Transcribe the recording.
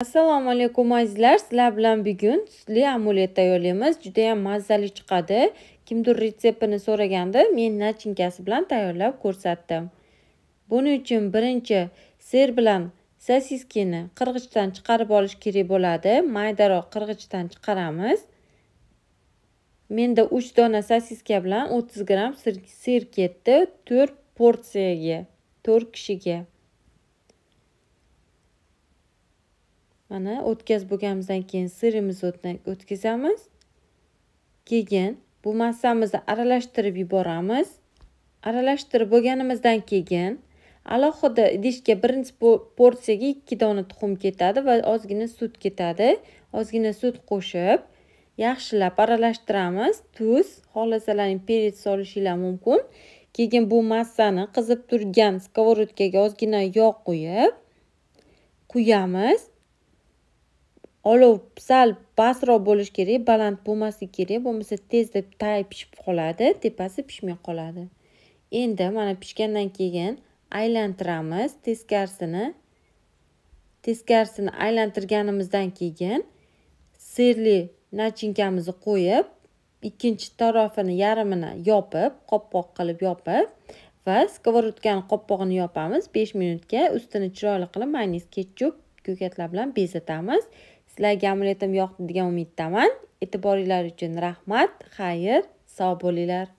assalomu alaykum azizlar sizlar bilan bugun sutli amulet tayyorlaymiz juda ham mazali chiqadi kimdir retseptini so'raganda, men nachinkasi bilan tayyorlab ko'rsatdim buning uchun birinchi ser bilan sosiskini qirg'ichdan chiqarib olish kerak bo'ladi maydaroq qirg'ichdan chiqaramiz menda 3 dona sosiska bilan 30 gram sir, sir ketdi 4 porsiyaga 4 kishiga mana o'tkaz bo'lganimizdan keyin sirimizni o'tkazamiz keyin bu massamizni aralashtirib yuboramiz aralashtirib bo'lganimizdan keyin alohida idishga birinchi porsiyaga ikki dona tuxum ketadi va ozgina sut ketadi ozgina sut qo'shib yaxshilab aralashtiramiz tuz xohlasalaring peret solishinglar mumkin keyin bu massani qizib turgan skоворodkaga ozgina yog' qo'yib quyamiz olov sal pastroq bo'lishi kerak baland bo'lmasligi kerak bo'lmasa tezda tay pishib qoladi tepasi pishmay qoladi endi mana pishgandan keyin aylantiramiz teskarisini teskarisini aylantirganimizdan keyin sirli nachinkamizni qo'yib ikkinchi tarafini yarmini yopib qopqoq qilib yopib va skоворodkani qopqog'ini yopamiz 5 minutga ustini chiroyli qilib mayonez ketchup ko'katlar bilan bezatamiz sizlarga amaliyotim yoqdi degan umiddaman e'tiboringiz uchun rahmat xayr sog' bo'linglar